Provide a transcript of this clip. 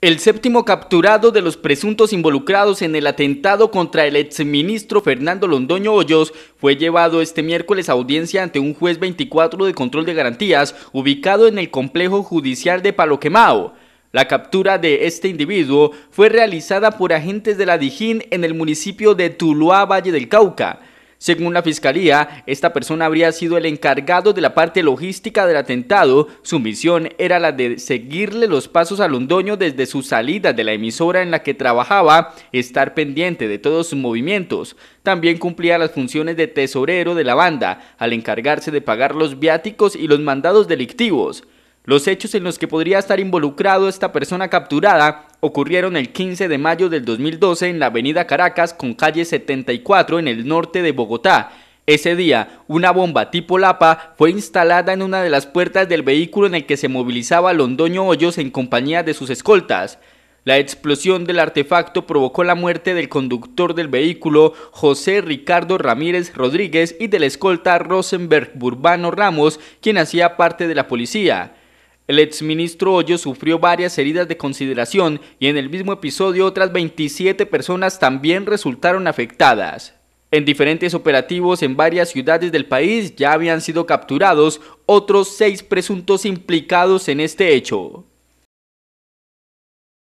El séptimo capturado de los presuntos involucrados en el atentado contra el exministro Fernando Londoño Hoyos fue llevado este miércoles a audiencia ante un juez 24 de control de garantías ubicado en el complejo judicial de Paloquemao. La captura de este individuo fue realizada por agentes de la Dijín en el municipio de Tuluá, Valle del Cauca. Según la fiscalía, esta persona habría sido el encargado de la parte logística del atentado. Su misión era la de seguirle los pasos a Londoño desde su salida de la emisora en la que trabajaba, estar pendiente de todos sus movimientos. También cumplía las funciones de tesorero de la banda, al encargarse de pagar los viáticos y los mandados delictivos. Los hechos en los que podría estar involucrado esta persona capturada ocurrieron el 15 de mayo del 2012 en la avenida Caracas con calle 74 en el norte de Bogotá. Ese día, una bomba tipo Lapa fue instalada en una de las puertas del vehículo en el que se movilizaba Londoño Hoyos en compañía de sus escoltas. La explosión del artefacto provocó la muerte del conductor del vehículo, José Ricardo Ramírez Rodríguez, y del escolta Rosenberg Burbano Ramos, quien hacía parte de la policía. El exministro Hoyo sufrió varias heridas de consideración y en el mismo episodio otras 27 personas también resultaron afectadas. En diferentes operativos en varias ciudades del país ya habían sido capturados otros seis presuntos implicados en este hecho.